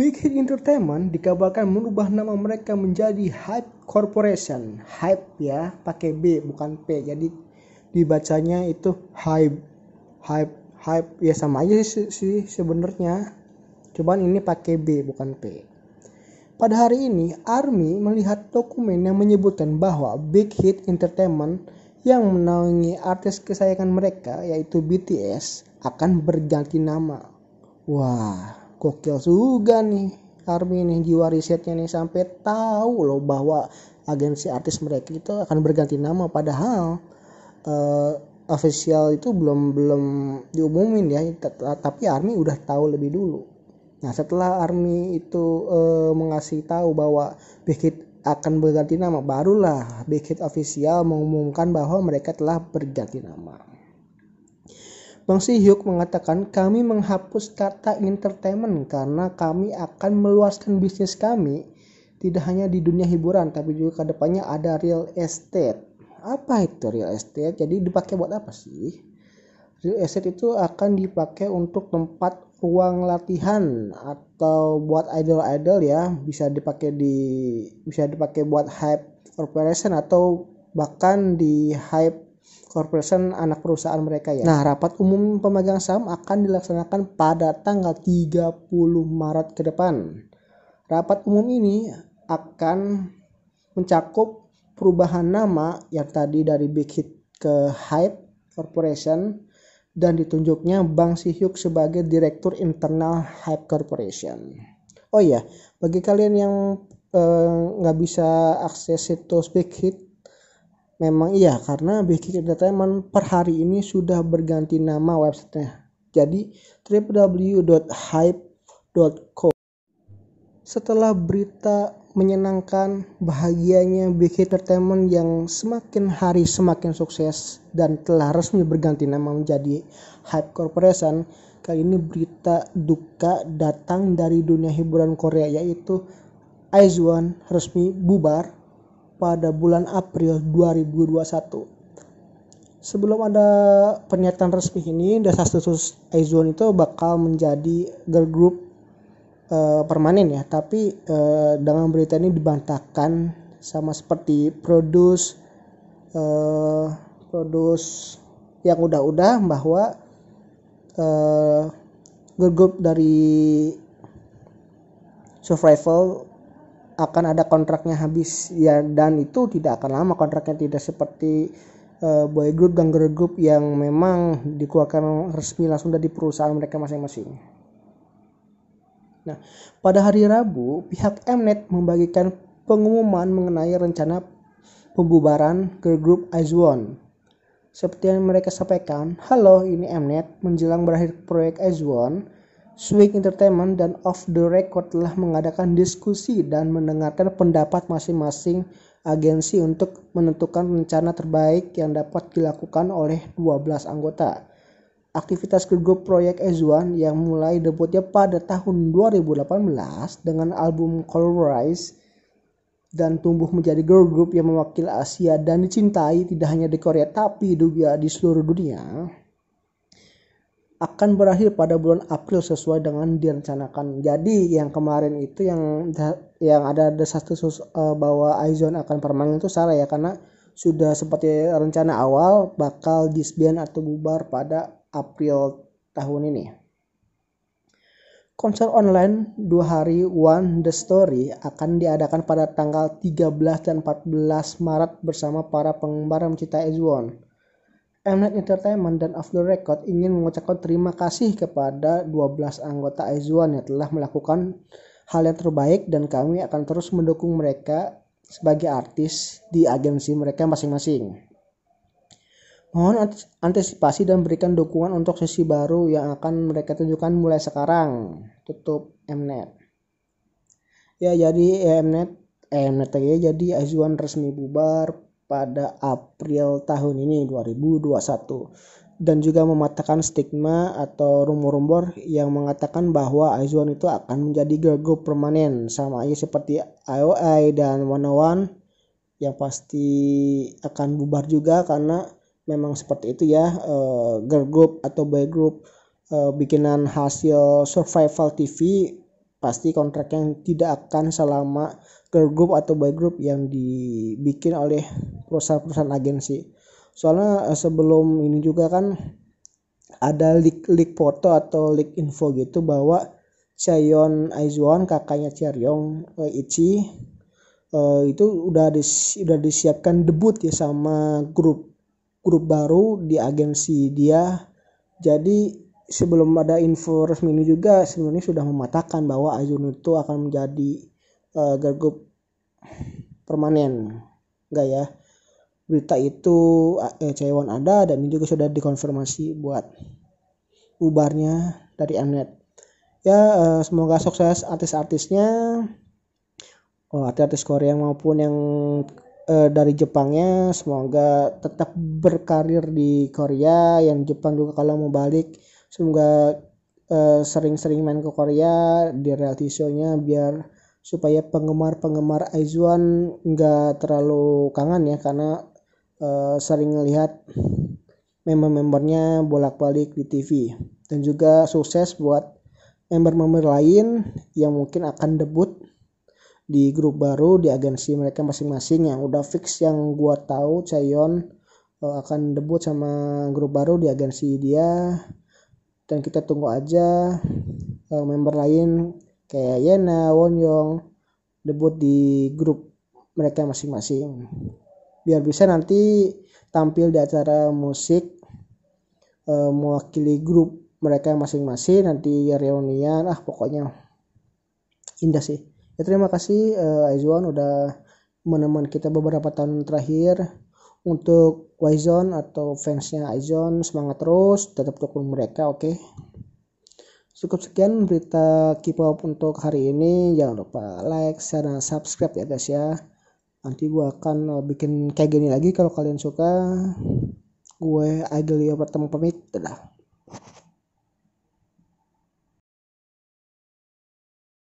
Big Hit Entertainment dikabarkan merubah nama mereka menjadi Hype Corporation. Hype ya, pakai B bukan P. Jadi dibacanya itu Hype. Hype, Hype ya sama aja sih, sih sebenarnya. Cuman ini pakai B bukan P. Pada hari ini, Army melihat dokumen yang menyebutkan bahwa Big Hit Entertainment yang menaungi artis kesayangan mereka yaitu BTS akan berganti nama. Wah, gokil juga nih Army nih jiwa risetnya nih sampai tahu loh bahwa agensi artis mereka itu akan berganti nama padahal uh, official itu belum belum diumumin ya tapi Army udah tahu lebih dulu nah setelah Army itu uh, mengasih tahu bahwa Bikit akan berganti nama barulah Bikit official mengumumkan bahwa mereka telah berganti nama Bang Si mengatakan kami menghapus kata entertainment karena kami akan meluaskan bisnis kami tidak hanya di dunia hiburan tapi juga kedepannya ada real estate. Apa itu real estate? Jadi dipakai buat apa sih? Real estate itu akan dipakai untuk tempat ruang latihan atau buat idol-idol ya bisa dipakai di bisa dipakai buat hype operation atau bahkan di hype corporation anak perusahaan mereka ya. Nah, rapat umum pemegang saham akan dilaksanakan pada tanggal 30 Maret ke depan. Rapat umum ini akan mencakup perubahan nama yang tadi dari Big Hit ke Hype Corporation dan ditunjuknya Bang Sihyuk sebagai direktur internal Hype Corporation. Oh iya, bagi kalian yang eh, nggak eh, bisa akses situs Big Hit Memang iya karena Basic Entertainment per hari ini sudah berganti nama websitenya. Jadi www.hype.co Setelah berita menyenangkan bahagianya BK Entertainment yang semakin hari semakin sukses dan telah resmi berganti nama menjadi Hype Corporation kali ini berita duka datang dari dunia hiburan Korea yaitu IZONE resmi bubar pada bulan April 2021. Sebelum ada pernyataan resmi ini, dasar status Aizone itu bakal menjadi girl group uh, permanen ya, tapi uh, dengan berita ini dibantahkan sama seperti produce uh, produce yang udah-udah bahwa uh, girl group dari survival akan ada kontraknya habis ya dan itu tidak akan lama kontraknya tidak seperti uh, boy group dan girl group yang memang dikeluarkan resmi langsung dari perusahaan mereka masing-masing. Nah, pada hari Rabu, pihak Mnet membagikan pengumuman mengenai rencana pembubaran girl group Azwon. Seperti yang mereka sampaikan, halo ini Mnet menjelang berakhir proyek Azwon Swing Entertainment dan Off The Record telah mengadakan diskusi dan mendengarkan pendapat masing-masing agensi untuk menentukan rencana terbaik yang dapat dilakukan oleh 12 anggota. Aktivitas grup proyek Ezwan yang mulai debutnya pada tahun 2018 dengan album Color dan tumbuh menjadi girl group yang mewakili Asia dan dicintai tidak hanya di Korea tapi juga di seluruh dunia akan berakhir pada bulan April sesuai dengan direncanakan. Jadi yang kemarin itu yang yang ada desas desus uh, eh, bahwa Aizon akan permanen itu salah ya karena sudah seperti rencana awal bakal disband atau bubar pada April tahun ini. Konser online dua hari One The Story akan diadakan pada tanggal 13 dan 14 Maret bersama para penggemar mencinta Aizon. Mnet Entertainment dan Off The Record ingin mengucapkan terima kasih kepada 12 anggota Aizuan yang telah melakukan hal yang terbaik dan kami akan terus mendukung mereka sebagai artis di agensi mereka masing-masing. Mohon antisipasi dan berikan dukungan untuk sesi baru yang akan mereka tunjukkan mulai sekarang. Tutup Mnet. Ya jadi eh, Mnet, eh, Mnet ya jadi Aizuan resmi bubar pada April tahun ini 2021 dan juga mematahkan stigma atau rumor-rumor yang mengatakan bahwa Aizuan itu akan menjadi girl group permanen sama aja seperti IOI dan One oh One yang pasti akan bubar juga karena memang seperti itu ya uh, girl group atau boy group uh, bikinan hasil survival TV pasti kontrak yang tidak akan selama girl group atau boy group yang dibikin oleh perusahaan-perusahaan agensi soalnya eh, sebelum ini juga kan ada leak leak foto atau leak info gitu bahwa Chaeyon Aizuan kakaknya Chaeryong eh, Ichi uh, itu udah dis, udah disiapkan debut ya sama grup grup baru di agensi dia jadi sebelum ada info resmi ini juga sebenarnya sudah mematahkan bahwa Azun itu akan menjadi uh, permanen enggak ya berita itu eh, Cewon ada dan ini juga sudah dikonfirmasi buat ubarnya dari Mnet ya uh, semoga sukses artis-artisnya oh, artis-artis Korea maupun yang eh, dari Jepangnya semoga tetap berkarir di Korea yang Jepang juga kalau mau balik semoga sering eh, sering-sering main ke Korea di reality show-nya biar supaya penggemar-penggemar Aizuan nggak terlalu kangen ya karena uh, sering lihat member-membernya bolak-balik di TV dan juga sukses buat member-member lain yang mungkin akan debut di grup baru di agensi mereka masing-masing yang udah fix yang gua tahu Chayon eh, akan debut sama grup baru di agensi dia dan kita tunggu aja uh, member lain kayak Yena, Won Wonyong debut di grup mereka masing-masing biar bisa nanti tampil di acara musik uh, mewakili grup mereka masing-masing nanti reunian ah pokoknya indah sih ya terima kasih uh, Aizwan udah menemani kita beberapa tahun terakhir untuk Wizon atau fansnya Aizon semangat terus tetap dukung mereka oke okay? cukup sekian berita K-pop untuk hari ini jangan lupa like share dan subscribe ya guys ya nanti gue akan eh, bikin kayak gini lagi kalau kalian suka gue Agelio bertemu pamit dadah